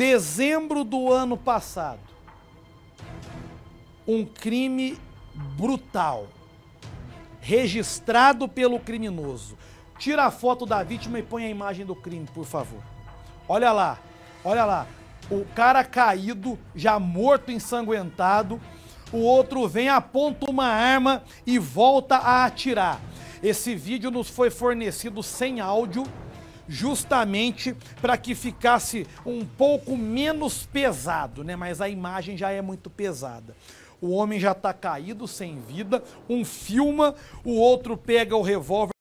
dezembro do ano passado, um crime brutal registrado pelo criminoso. Tira a foto da vítima e põe a imagem do crime, por favor. Olha lá, olha lá. O cara caído, já morto, ensanguentado. O outro vem, aponta uma arma e volta a atirar. Esse vídeo nos foi fornecido sem áudio justamente para que ficasse um pouco menos pesado, né? Mas a imagem já é muito pesada. O homem já está caído, sem vida, um filma, o outro pega o revólver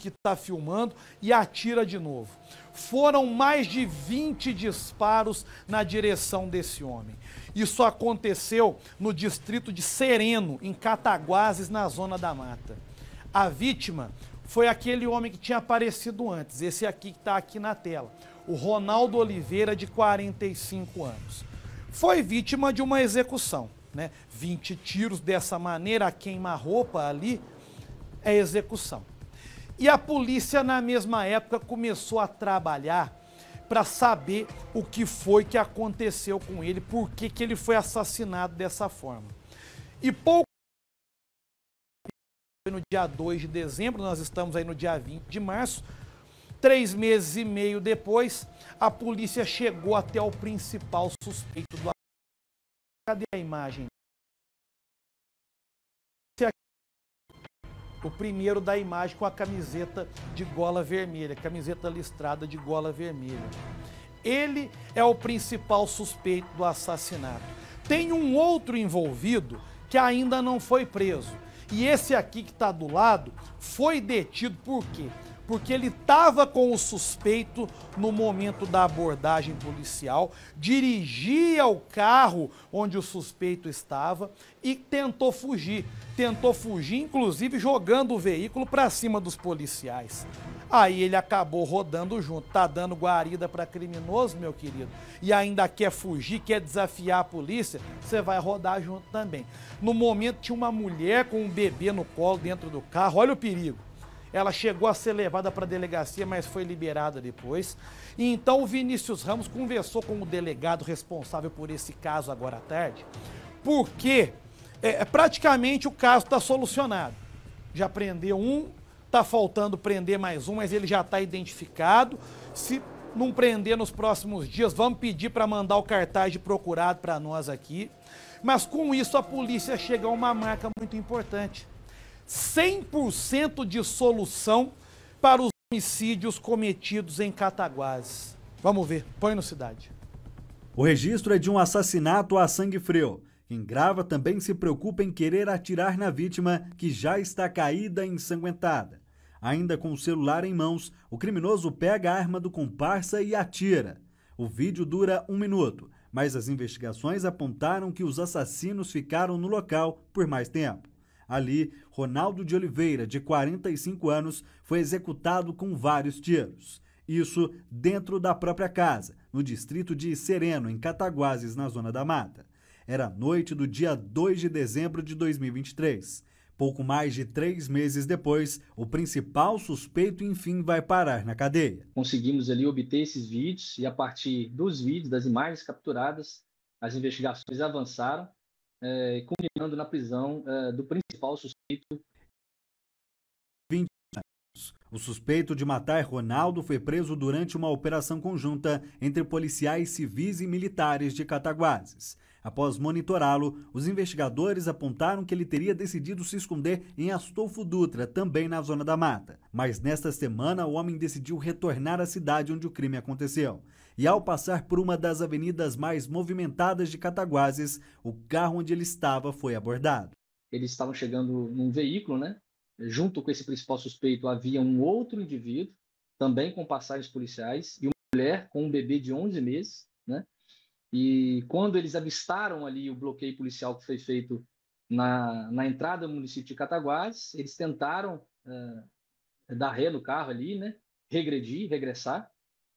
que está filmando e atira de novo. Foram mais de 20 disparos na direção desse homem. Isso aconteceu no distrito de Sereno, em Cataguases, na Zona da Mata. A vítima foi aquele homem que tinha aparecido antes, esse aqui que está aqui na tela, o Ronaldo Oliveira, de 45 anos. Foi vítima de uma execução. Né? 20 tiros dessa maneira, queima-roupa ali, é execução. E a polícia, na mesma época, começou a trabalhar para saber o que foi que aconteceu com ele, por que, que ele foi assassinado dessa forma. E pouco no dia 2 de dezembro, nós estamos aí no dia 20 de março. Três meses e meio depois, a polícia chegou até o principal suspeito do Cadê a imagem? O primeiro da imagem com a camiseta de gola vermelha, camiseta listrada de gola vermelha. Ele é o principal suspeito do assassinato. Tem um outro envolvido que ainda não foi preso e esse aqui que está do lado foi detido por quê? Porque ele estava com o suspeito no momento da abordagem policial, dirigia o carro onde o suspeito estava e tentou fugir. Tentou fugir, inclusive jogando o veículo para cima dos policiais. Aí ele acabou rodando junto, tá dando guarida para criminoso, meu querido, e ainda quer fugir, quer desafiar a polícia, você vai rodar junto também. No momento tinha uma mulher com um bebê no colo dentro do carro, olha o perigo. Ela chegou a ser levada para a delegacia, mas foi liberada depois. E então o Vinícius Ramos conversou com o delegado responsável por esse caso agora à tarde, porque é, praticamente o caso está solucionado. Já prendeu um, Está faltando prender mais um, mas ele já está identificado. Se não prender nos próximos dias, vamos pedir para mandar o cartaz de procurado para nós aqui. Mas com isso a polícia chega a uma marca muito importante. 100% de solução para os homicídios cometidos em Cataguases. Vamos ver, põe no Cidade. O registro é de um assassinato a sangue frio. Quem grava também se preocupa em querer atirar na vítima que já está caída e ensanguentada. Ainda com o celular em mãos, o criminoso pega a arma do comparsa e atira. O vídeo dura um minuto, mas as investigações apontaram que os assassinos ficaram no local por mais tempo. Ali, Ronaldo de Oliveira, de 45 anos, foi executado com vários tiros. Isso dentro da própria casa, no distrito de Sereno, em Cataguases, na Zona da Mata. Era noite do dia 2 de dezembro de 2023. Pouco mais de três meses depois, o principal suspeito, enfim, vai parar na cadeia. Conseguimos ali obter esses vídeos e, a partir dos vídeos, das imagens capturadas, as investigações avançaram, eh, culminando na prisão eh, do principal suspeito. O suspeito de matar Ronaldo foi preso durante uma operação conjunta entre policiais civis e militares de Cataguases. Após monitorá-lo, os investigadores apontaram que ele teria decidido se esconder em Astolfo Dutra, também na zona da mata. Mas nesta semana, o homem decidiu retornar à cidade onde o crime aconteceu. E ao passar por uma das avenidas mais movimentadas de Cataguases, o carro onde ele estava foi abordado. Eles estavam chegando num veículo, né? Junto com esse principal suspeito havia um outro indivíduo, também com passagens policiais, e uma mulher com um bebê de 11 meses, né? E quando eles avistaram ali o bloqueio policial que foi feito na, na entrada do município de Cataguases, eles tentaram uh, dar ré no carro ali, né? Regredir, regressar,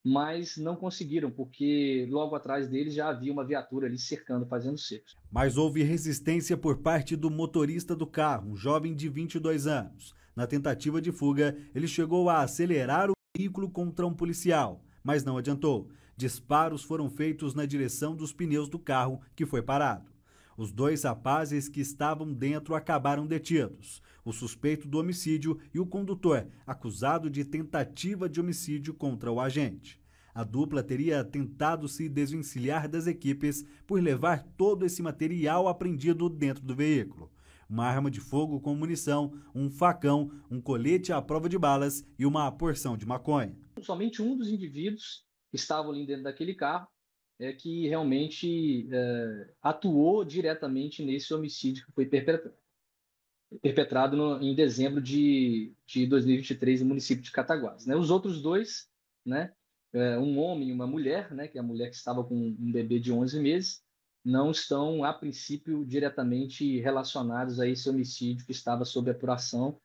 mas não conseguiram, porque logo atrás deles já havia uma viatura ali cercando, fazendo cerco. Mas houve resistência por parte do motorista do carro, um jovem de 22 anos. Na tentativa de fuga, ele chegou a acelerar o veículo contra um policial, mas não adiantou. Disparos foram feitos na direção dos pneus do carro que foi parado. Os dois rapazes que estavam dentro acabaram detidos. O suspeito do homicídio e o condutor, acusado de tentativa de homicídio contra o agente. A dupla teria tentado se desvencilhar das equipes por levar todo esse material apreendido dentro do veículo. Uma arma de fogo com munição, um facão, um colete à prova de balas e uma porção de maconha. Somente um dos indivíduos estavam ali dentro daquele carro, é que realmente é, atuou diretamente nesse homicídio que foi perpetrado, perpetrado no, em dezembro de, de 2023 no município de Cataguás. Né? Os outros dois, né, é, um homem e uma mulher, né, que é a mulher que estava com um bebê de 11 meses, não estão, a princípio, diretamente relacionados a esse homicídio que estava sob apuração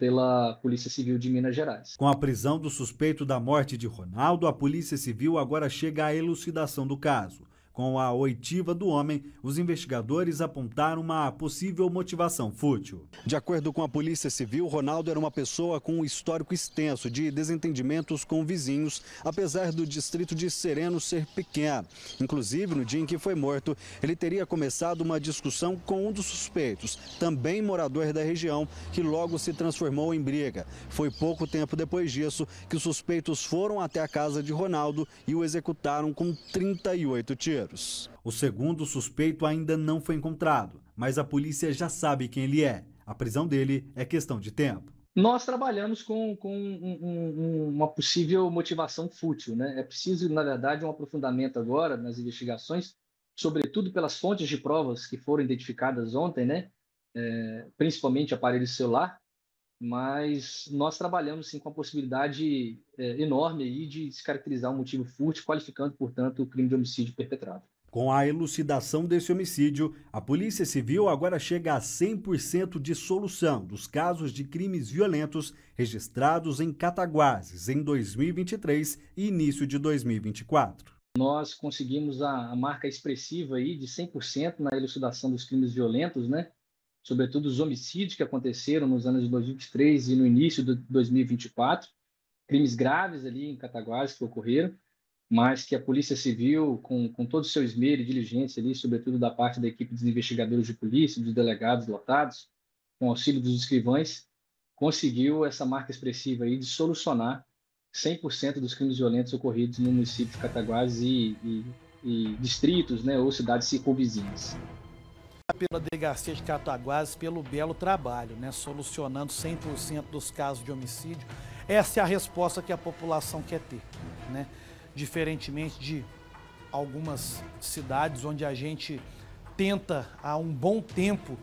pela Polícia Civil de Minas Gerais. Com a prisão do suspeito da morte de Ronaldo, a Polícia Civil agora chega à elucidação do caso. Com a oitiva do homem, os investigadores apontaram uma possível motivação fútil. De acordo com a Polícia Civil, Ronaldo era uma pessoa com um histórico extenso de desentendimentos com vizinhos, apesar do distrito de Sereno ser pequeno. Inclusive, no dia em que foi morto, ele teria começado uma discussão com um dos suspeitos, também morador da região, que logo se transformou em briga. Foi pouco tempo depois disso que os suspeitos foram até a casa de Ronaldo e o executaram com 38 tiros. O segundo suspeito ainda não foi encontrado, mas a polícia já sabe quem ele é. A prisão dele é questão de tempo. Nós trabalhamos com, com um, um, uma possível motivação fútil, né? É preciso, na verdade, um aprofundamento agora nas investigações, sobretudo pelas fontes de provas que foram identificadas ontem, né? É, principalmente aparelho celular, mas nós trabalhamos sim com a possibilidade é, enorme aí de se caracterizar um motivo furto, qualificando, portanto, o crime de homicídio perpetrado. Com a elucidação desse homicídio, a Polícia Civil agora chega a 100% de solução dos casos de crimes violentos registrados em Cataguases em 2023 e início de 2024. Nós conseguimos a, a marca expressiva aí de 100% na elucidação dos crimes violentos, né? sobretudo os homicídios que aconteceram nos anos de 2023 e no início de 2024, crimes graves ali em Cataguases que ocorreram, mas que a Polícia Civil, com, com todo o seu esmero e diligência ali, sobretudo da parte da equipe dos investigadores de polícia, dos delegados lotados, com auxílio dos escrivães, conseguiu essa marca expressiva aí de solucionar 100% dos crimes violentos ocorridos no município de Cataguases e, e, e distritos né, ou cidades circunvizinhas pela delegacia de Cataguases pelo belo trabalho, né? solucionando 100% dos casos de homicídio. Essa é a resposta que a população quer ter, né? Diferentemente de algumas cidades onde a gente tenta há um bom tempo,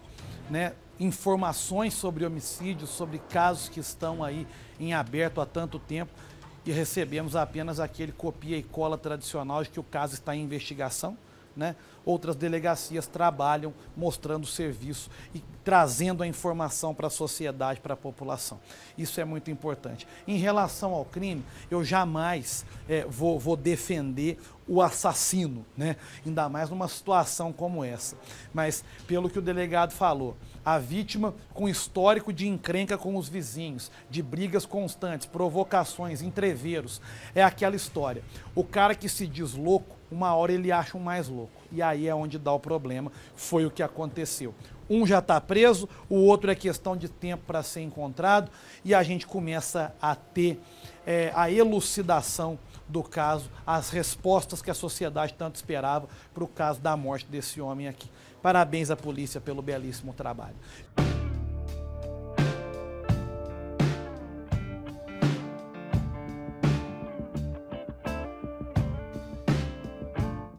né, informações sobre homicídios, sobre casos que estão aí em aberto há tanto tempo e recebemos apenas aquele copia e cola tradicional de que o caso está em investigação, né? outras delegacias trabalham mostrando o serviço e trazendo a informação para a sociedade, para a população. Isso é muito importante. Em relação ao crime, eu jamais é, vou, vou defender o assassino, né? ainda mais numa situação como essa. Mas, pelo que o delegado falou, a vítima com histórico de encrenca com os vizinhos, de brigas constantes, provocações, entreveros, é aquela história. O cara que se diz louco, uma hora ele acha um mais louco e aí é onde dá o problema. Foi o que aconteceu. Um já está preso, o outro é questão de tempo para ser encontrado e a gente começa a ter é, a elucidação do caso, as respostas que a sociedade tanto esperava para o caso da morte desse homem aqui. Parabéns à polícia pelo belíssimo trabalho.